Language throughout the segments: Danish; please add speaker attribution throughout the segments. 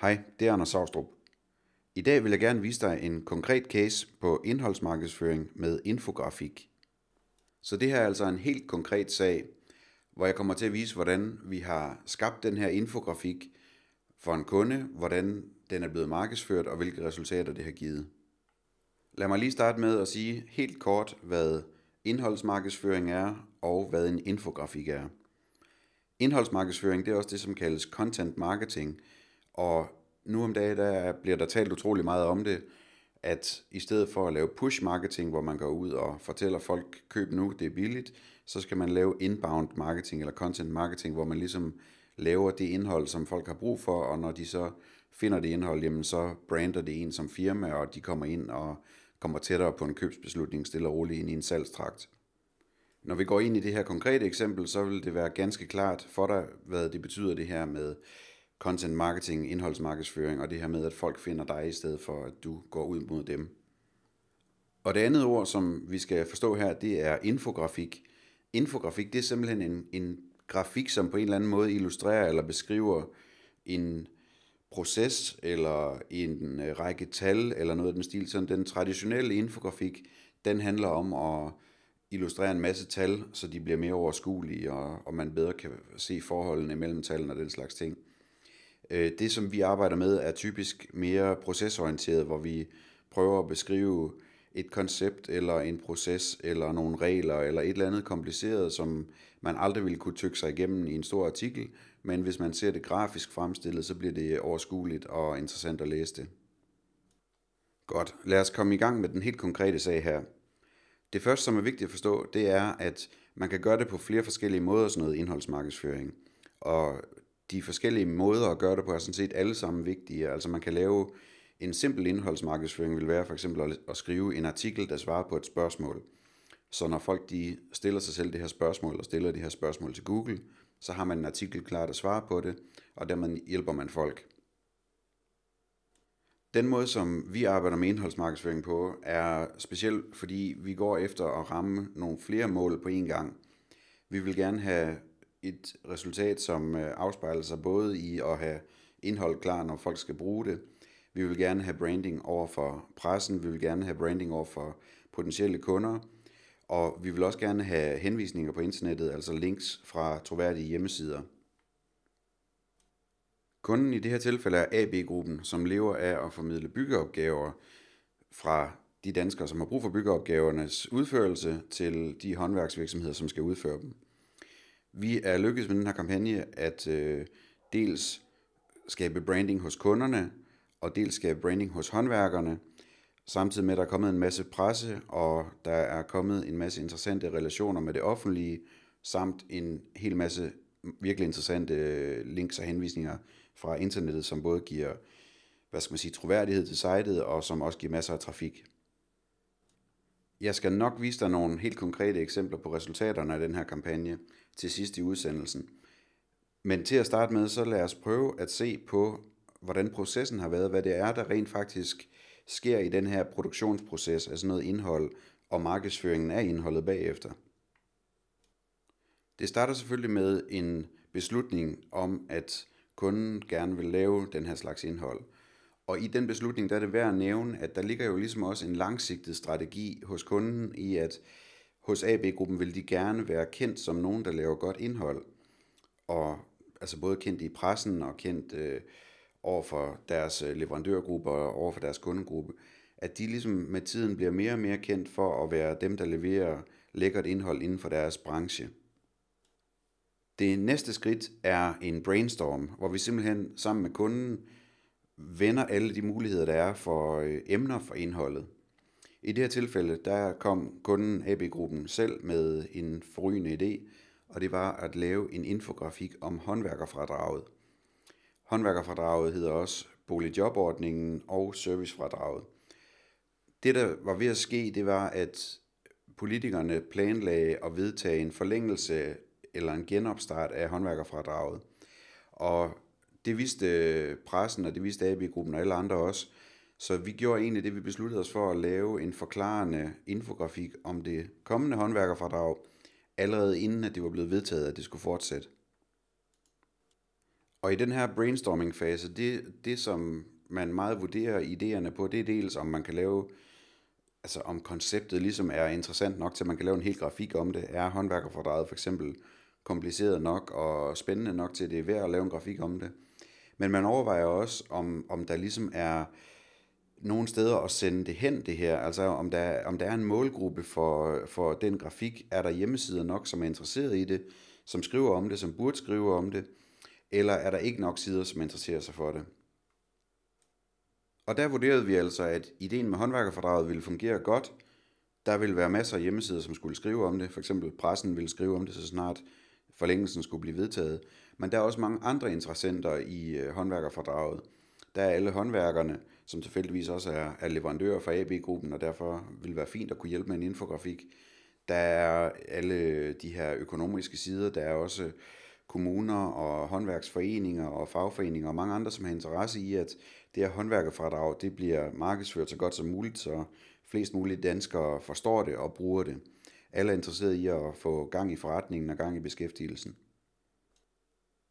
Speaker 1: Hej, det er Anders Saustrup. I dag vil jeg gerne vise dig en konkret case på indholdsmarkedsføring med infografik. Så det her er altså en helt konkret sag, hvor jeg kommer til at vise, hvordan vi har skabt den her infografik for en kunde, hvordan den er blevet markedsført og hvilke resultater det har givet. Lad mig lige starte med at sige helt kort, hvad indholdsmarkedsføring er og hvad en infografik er. Indholdsmarkedsføring det er også det, som kaldes content marketing – og nu om dagen der bliver der talt utrolig meget om det, at i stedet for at lave push-marketing, hvor man går ud og fortæller folk, køb nu, det er billigt, så skal man lave inbound marketing eller content marketing, hvor man ligesom laver det indhold, som folk har brug for, og når de så finder det indhold, jamen så brander det en som firma, og de kommer ind og kommer tættere på en købsbeslutning stille og roligt ind i en salgstrakt. Når vi går ind i det her konkrete eksempel, så vil det være ganske klart for dig, hvad det betyder det her med content marketing, indholdsmarkedsføring og det her med, at folk finder dig i stedet for, at du går ud mod dem. Og det andet ord, som vi skal forstå her, det er infografik. Infografik, det er simpelthen en, en grafik, som på en eller anden måde illustrerer eller beskriver en proces eller en øh, række tal eller noget af den stil. Så den traditionelle infografik, den handler om at illustrere en masse tal, så de bliver mere overskuelige, og, og man bedre kan se forholdene mellem tallene og den slags ting. Øh, det, som vi arbejder med, er typisk mere procesorienteret, hvor vi prøver at beskrive et koncept eller en proces eller nogle regler eller et eller andet kompliceret, som man aldrig ville kunne tykke sig igennem i en stor artikel, men hvis man ser det grafisk fremstillet, så bliver det overskueligt og interessant at læse det. Godt, lad os komme i gang med den helt konkrete sag her. Det første, som er vigtigt at forstå, det er, at man kan gøre det på flere forskellige måder, sådan noget indholdsmarkedsføring. Og de forskellige måder at gøre det på er sådan set alle sammen vigtige. Altså man kan lave en simpel indholdsmarkedsføring vil være for eksempel at skrive en artikel, der svarer på et spørgsmål. Så når folk de stiller sig selv det her spørgsmål og stiller det her spørgsmål til Google, så har man en artikel klar, der svarer på det, og dermed hjælper man folk. Den måde, som vi arbejder med indholdsmarkedsføring på, er specielt, fordi vi går efter at ramme nogle flere mål på én gang. Vi vil gerne have et resultat, som øh, afspejler sig både i at have indhold klar, når folk skal bruge det. Vi vil gerne have branding over for pressen, vi vil gerne have branding over for potentielle kunder, og vi vil også gerne have henvisninger på internettet, altså links fra troværdige hjemmesider. Kunden i det her tilfælde er AB-gruppen, som lever af at formidle byggeopgaver fra de danskere, som har brug for byggeopgavernes udførelse, til de håndværksvirksomheder, som skal udføre dem. Vi er lykkedes med den her kampagne at øh, dels skabe branding hos kunderne, og dels skabe branding hos håndværkerne, samtidig med, at der er kommet en masse presse, og der er kommet en masse interessante relationer med det offentlige, samt en hel masse virkelig interessante øh, links og henvisninger fra internettet, som både giver hvad skal man sige, troværdighed til sitet, og som også giver masser af trafik. Jeg skal nok vise dig nogle helt konkrete eksempler på resultaterne af den her kampagne til sidst i udsendelsen. Men til at starte med, så lad os prøve at se på, hvordan processen har været, hvad det er, der rent faktisk sker i den her produktionsproces, altså noget indhold og markedsføringen af indholdet bagefter. Det starter selvfølgelig med en beslutning om, at kunden gerne vil lave den her slags indhold – og i den beslutning, der er det værd at nævne, at der ligger jo ligesom også en langsigtet strategi hos kunden i, at hos AB-gruppen vil de gerne være kendt som nogen, der laver godt indhold. Og altså både kendt i pressen og kendt øh, over for deres øh, leverandørgruppe og over for deres kundegruppe, at de ligesom med tiden bliver mere og mere kendt for at være dem, der leverer lækkert indhold inden for deres branche. Det næste skridt er en brainstorm, hvor vi simpelthen sammen med kunden vender alle de muligheder, der er for øh, emner for indholdet. I det her tilfælde, der kom kunden AB-gruppen selv med en forrygende idé, og det var at lave en infografik om håndværkerfradraget. Håndværkerfradraget hedder også boligjobordningen og servicefradraget. Det, der var ved at ske, det var, at politikerne planlagde at vedtage en forlængelse eller en genopstart af håndværkerfradraget. Og det vidste øh, pressen, og det vidste AB-gruppen og alle andre også. Så vi gjorde egentlig det, vi besluttede os for at lave en forklarende infografik om det kommende håndværkerfradrag, allerede inden at det var blevet vedtaget, at det skulle fortsætte. Og i den her brainstorming-fase, det, det som man meget vurderer idéerne på, det er dels, om man kan lave, altså om konceptet ligesom er interessant nok til, at man kan lave en hel grafik om det. Er håndværkerfradraget for eksempel kompliceret nok og spændende nok til, at det er værd at lave en grafik om det? Men man overvejer også, om, om der ligesom er nogle steder at sende det hen, det her. Altså om der, om der er en målgruppe for, for den grafik. Er der hjemmesider nok, som er interesseret i det, som skriver om det, som burde skrive om det? Eller er der ikke nok sider, som interesserer sig for det? Og der vurderede vi altså, at ideen med håndværkerfordraget ville fungere godt. Der ville være masser af hjemmesider, som skulle skrive om det. For eksempel pressen ville skrive om det, så snart forlængelsen skulle blive vedtaget. Men der er også mange andre interessenter i øh, håndværkerfordraget. Der er alle håndværkerne, som tilfældigvis også er, er leverandører for AB-gruppen, og derfor vil være fint at kunne hjælpe med en infografik. Der er alle de her økonomiske sider, der er også kommuner og håndværksforeninger og fagforeninger og mange andre, som har interesse i, at det her håndværkerfradrag, det bliver markedsført så godt som muligt, så flest mulige danskere forstår det og bruger det. Alle er interesserede i at få gang i forretningen og gang i beskæftigelsen.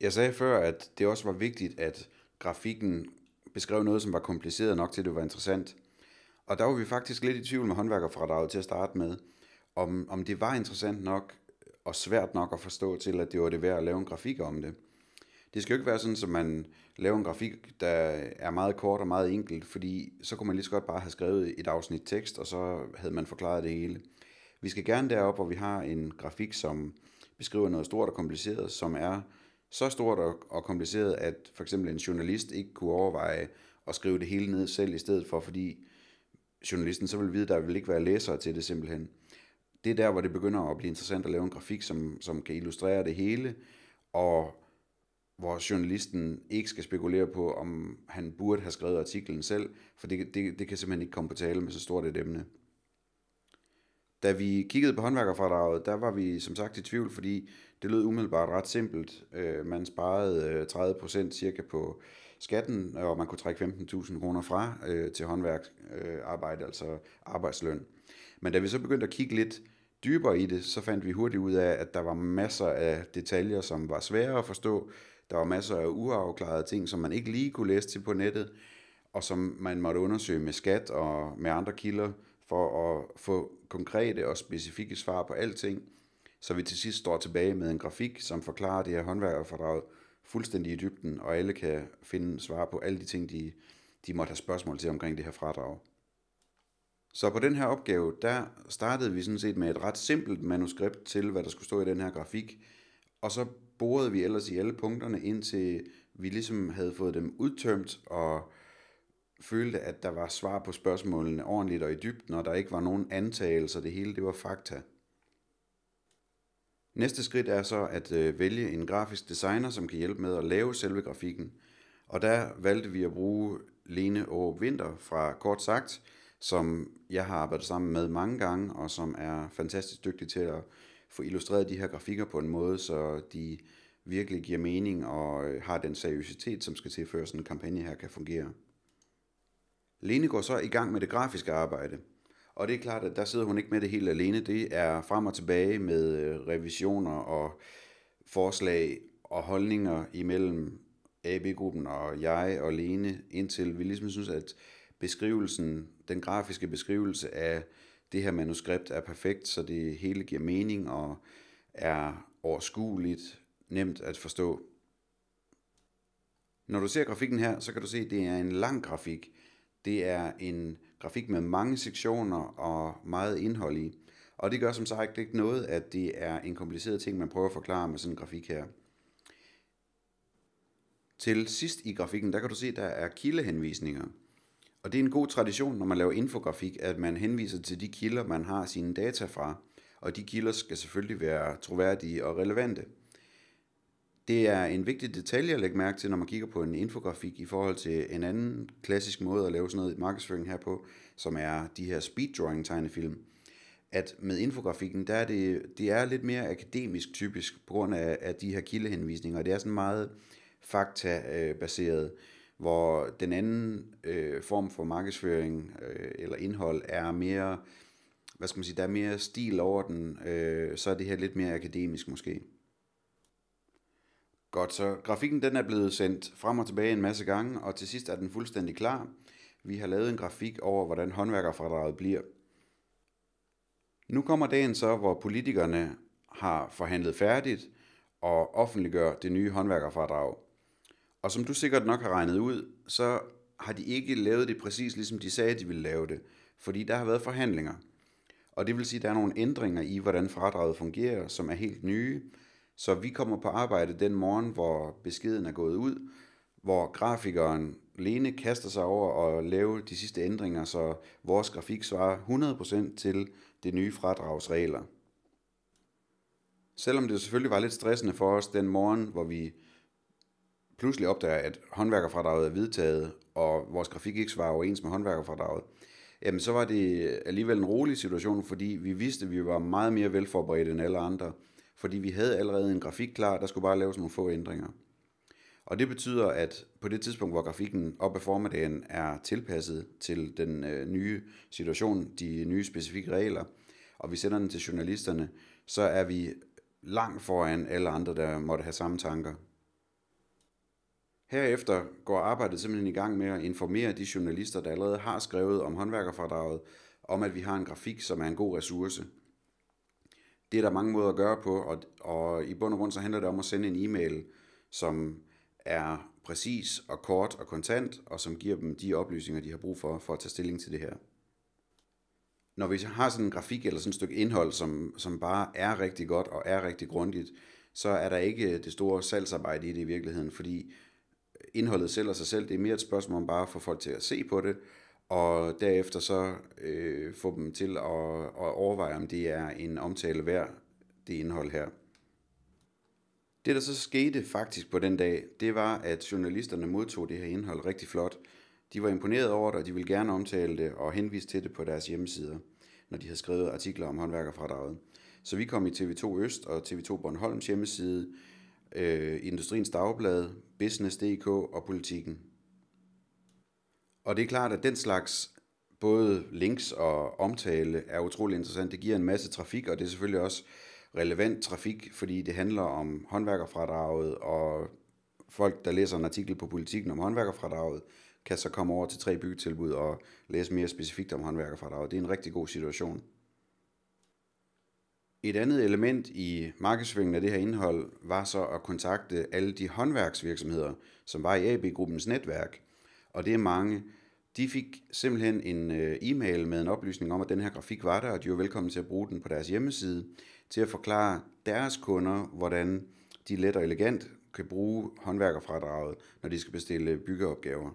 Speaker 1: Jeg sagde før, at det også var vigtigt, at grafikken beskrev noget, som var kompliceret nok til, at det var interessant. Og der var vi faktisk lidt i tvivl med håndværkerfradraget til at starte med, om, om det var interessant nok og svært nok at forstå til, at det var det værd at lave en grafik om det. Det skal jo ikke være sådan, at man laver en grafik, der er meget kort og meget enkelt, fordi så kunne man lige så godt bare have skrevet et afsnit tekst, og så havde man forklaret det hele. Vi skal gerne derop, hvor vi har en grafik, som beskriver noget stort og kompliceret, som er så stort og, og kompliceret, at for eksempel en journalist ikke kunne overveje at skrive det hele ned selv i stedet for, fordi journalisten så vil vide, at der vil ikke være læsere til det simpelthen. Det er der, hvor det begynder at blive interessant at lave en grafik, som, som kan illustrere det hele, og hvor journalisten ikke skal spekulere på, om han burde have skrevet artiklen selv, for det, det, det kan simpelthen ikke komme på tale med så stort et emne. Da vi kiggede på håndværkerfradraget, der var vi som sagt i tvivl, fordi det lød umiddelbart ret simpelt. Øh, man sparede 30 øh, cirka på skatten, og man kunne trække 15.000 kroner fra øh, til håndværksarbejde, altså arbejdsløn. Men da vi så begyndte at kigge lidt dybere i det, så fandt vi hurtigt ud af, at der var masser af detaljer, som var svære at forstå. Der var masser af uafklarede ting, som man ikke lige kunne læse til på nettet, og som man måtte undersøge med skat og med andre kilder, for at få konkrete og specifikke svar på alting, så vi til sidst står tilbage med en grafik, som forklarer det her håndværkerfordrag fuldstændig i dybden, og alle kan finde svar på alle de ting, de, de måtte have spørgsmål til omkring det her fradrag. Så på den her opgave, der startede vi sådan set med et ret simpelt manuskript til, hvad der skulle stå i den her grafik, og så borede vi ellers i alle punkterne, indtil vi ligesom havde fået dem udtømt, og følte, at der var svar på spørgsmålene ordentligt og i dybden, og der ikke var nogen antagelser, det hele det var fakta. Næste skridt er så at øh, vælge en grafisk designer, som kan hjælpe med at lave selve grafikken. Og der valgte vi at bruge Lene og Vinter fra Kort Sagt, som jeg har arbejdet sammen med mange gange, og som er fantastisk dygtig til at få illustreret de her grafikker på en måde, så de virkelig giver mening og øh, har den seriøsitet, som skal til, før sådan en kampagne her kan fungere. Lene går så i gang med det grafiske arbejde. Og det er klart, at der sidder hun ikke med det helt alene. Det er frem og tilbage med øh, revisioner og forslag og holdninger imellem AB-gruppen og jeg og Lene, indtil vi ligesom synes, at beskrivelsen, den grafiske beskrivelse af det her manuskript er perfekt, så det hele giver mening og er overskueligt, nemt at forstå. Når du ser grafikken her, så kan du se, at det er en lang grafik. Det er en grafik med mange sektioner og meget indhold i. Og det gør som sagt ikke noget, at det er en kompliceret ting, man prøver at forklare med sådan en grafik her. Til sidst i grafikken, der kan du se, at der er kildehenvisninger. Og det er en god tradition, når man laver infografik, at man henviser til de kilder, man har sine data fra. Og de kilder skal selvfølgelig være troværdige og relevante. Det er en vigtig detalje at lægge mærke til, når man kigger på en infografik i forhold til en anden klassisk måde at lave sådan noget markedsføring her på, som er de her speed drawing tegnefilm. At med infografikken, der er det, det er lidt mere akademisk typisk på grund af, af de her kildehenvisninger. Det er sådan meget faktabaseret, hvor den anden øh, form for markedsføring øh, eller indhold er mere, hvad skal man sige, der er mere stil over den, øh, så er det her lidt mere akademisk måske. Godt, så grafikken den er blevet sendt frem og tilbage en masse gange, og til sidst er den fuldstændig klar. Vi har lavet en grafik over, hvordan håndværkerfradraget bliver. Nu kommer dagen så, hvor politikerne har forhandlet færdigt og offentliggør det nye håndværkerfradrag. Og som du sikkert nok har regnet ud, så har de ikke lavet det præcis ligesom de sagde, de ville lave det, fordi der har været forhandlinger. Og det vil sige, at der er nogle ændringer i, hvordan fradraget fungerer, som er helt nye, så vi kommer på arbejde den morgen, hvor beskeden er gået ud, hvor grafikeren Lene kaster sig over at lave de sidste ændringer, så vores grafik svarer 100% til det nye fradragsregler. Selvom det selvfølgelig var lidt stressende for os den morgen, hvor vi pludselig opdager, at håndværkerfradraget er vedtaget, og vores grafik ikke svarer overens med håndværkerfradraget, jamen så var det alligevel en rolig situation, fordi vi vidste, at vi var meget mere velforberedte end alle andre fordi vi havde allerede en grafik klar, der skulle bare laves nogle få ændringer. Og det betyder, at på det tidspunkt, hvor grafikken op ad formiddagen er tilpasset til den øh, nye situation, de nye specifikke regler, og vi sender den til journalisterne, så er vi langt foran alle andre, der måtte have samme tanker. Herefter går arbejdet simpelthen i gang med at informere de journalister, der allerede har skrevet om håndværkerfradraget, om at vi har en grafik, som er en god ressource, det er der mange måder at gøre på, og, og i bund og grund så handler det om at sende en e-mail, som er præcis og kort og kontant, og som giver dem de oplysninger, de har brug for, for at tage stilling til det her. Når vi har sådan en grafik eller sådan et stykke indhold, som, som bare er rigtig godt og er rigtig grundigt, så er der ikke det store salgsarbejde i det i virkeligheden, fordi indholdet sælger sig selv. Det er mere et spørgsmål om bare at få folk til at se på det, og derefter så øh, få dem til at, at overveje, om det er en omtale værd, det indhold her. Det, der så skete faktisk på den dag, det var, at journalisterne modtog det her indhold rigtig flot. De var imponeret over det, og de ville gerne omtale det og henvise til det på deres hjemmesider, når de havde skrevet artikler om håndværkerfradraget. Så vi kom i TV2 Øst og TV2 Bornholms hjemmeside, øh, Industriens Dagblad, Business.dk og Politiken. Og det er klart, at den slags både links og omtale er utrolig interessant. Det giver en masse trafik, og det er selvfølgelig også relevant trafik, fordi det handler om håndværkerfradraget, og folk, der læser en artikel på politikken om håndværkerfradraget, kan så komme over til tre byggetilbud og læse mere specifikt om håndværkerfradraget. Det er en rigtig god situation. Et andet element i markedsføringen af det her indhold var så at kontakte alle de håndværksvirksomheder, som var i AB-gruppens netværk, og det er mange. De fik simpelthen en øh, e-mail med en oplysning om, at den her grafik var der, og de var velkommen til at bruge den på deres hjemmeside til at forklare deres kunder, hvordan de let og elegant kan bruge håndværkerfradraget, når de skal bestille byggeopgaver.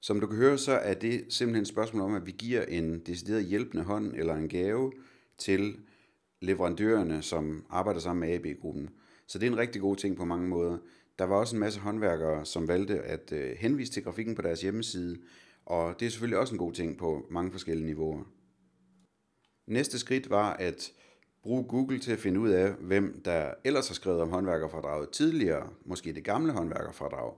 Speaker 1: Som du kan høre, så er det simpelthen et spørgsmål om, at vi giver en decideret hjælpende hånd eller en gave til leverandørerne, som arbejder sammen med AB-gruppen. Så det er en rigtig god ting på mange måder. Der var også en masse håndværkere, som valgte at øh, henvise til grafikken på deres hjemmeside, og det er selvfølgelig også en god ting på mange forskellige niveauer. Næste skridt var at bruge Google til at finde ud af, hvem der ellers har skrevet om håndværkerfradraget tidligere, måske det gamle håndværkerfradrag,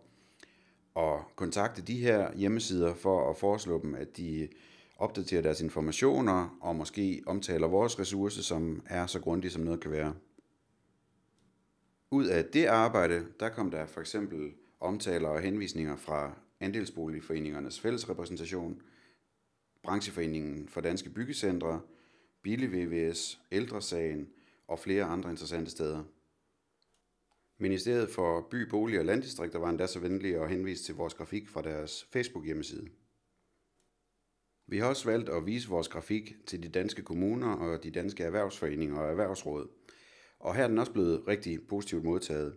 Speaker 1: og kontakte de her hjemmesider for at foreslå dem, at de opdaterer deres informationer og måske omtaler vores ressource, som er så grundig som noget kan være ud af det arbejde, der kom der for eksempel omtaler og henvisninger fra Andelsboligforeningernes fællesrepræsentation, Brancheforeningen for Danske Byggecentre, Bille VVS, Ældresagen og flere andre interessante steder. Ministeriet for By, Bolig og Landdistrikter var endda så venlige at henvise til vores grafik fra deres Facebook-hjemmeside. Vi har også valgt at vise vores grafik til de danske kommuner og de danske erhvervsforeninger og erhvervsråd – og her er den også blevet rigtig positivt modtaget.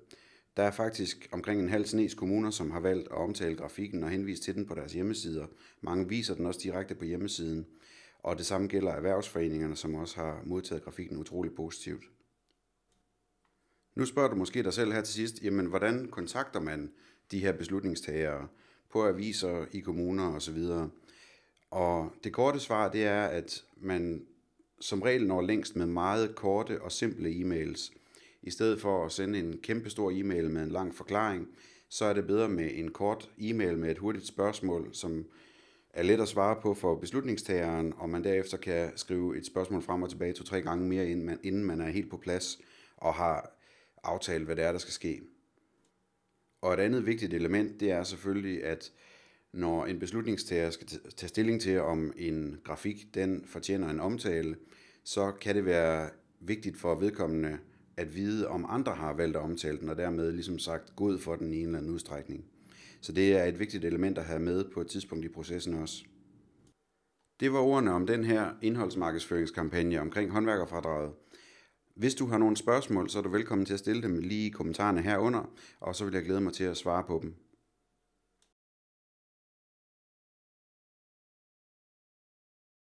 Speaker 1: Der er faktisk omkring en halv snes kommuner, som har valgt at omtale grafikken og henvise til den på deres hjemmesider. Mange viser den også direkte på hjemmesiden. Og det samme gælder erhvervsforeningerne, som også har modtaget grafikken utrolig positivt. Nu spørger du måske dig selv her til sidst, jamen hvordan kontakter man de her beslutningstagere på aviser, i kommuner osv.? Og det korte svar det er, at man som regel når længst med meget korte og simple e-mails. I stedet for at sende en kæmpestor e-mail med en lang forklaring, så er det bedre med en kort e-mail med et hurtigt spørgsmål, som er let at svare på for beslutningstageren, og man derefter kan skrive et spørgsmål frem og tilbage to-tre gange mere, inden man, inden man er helt på plads og har aftalt, hvad det er, der skal ske. Og et andet vigtigt element, det er selvfølgelig, at når en beslutningstager skal tage stilling til, om en grafik den fortjener en omtale, så kan det være vigtigt for vedkommende at vide, om andre har valgt at omtale den, og dermed ligesom sagt god for den i en eller anden udstrækning. Så det er et vigtigt element at have med på et tidspunkt i processen også. Det var ordene om den her indholdsmarkedsføringskampagne omkring håndværkerfradraget. Hvis du har nogle spørgsmål, så er du velkommen til at stille dem lige i kommentarerne herunder, og så vil jeg glæde mig til at svare på dem.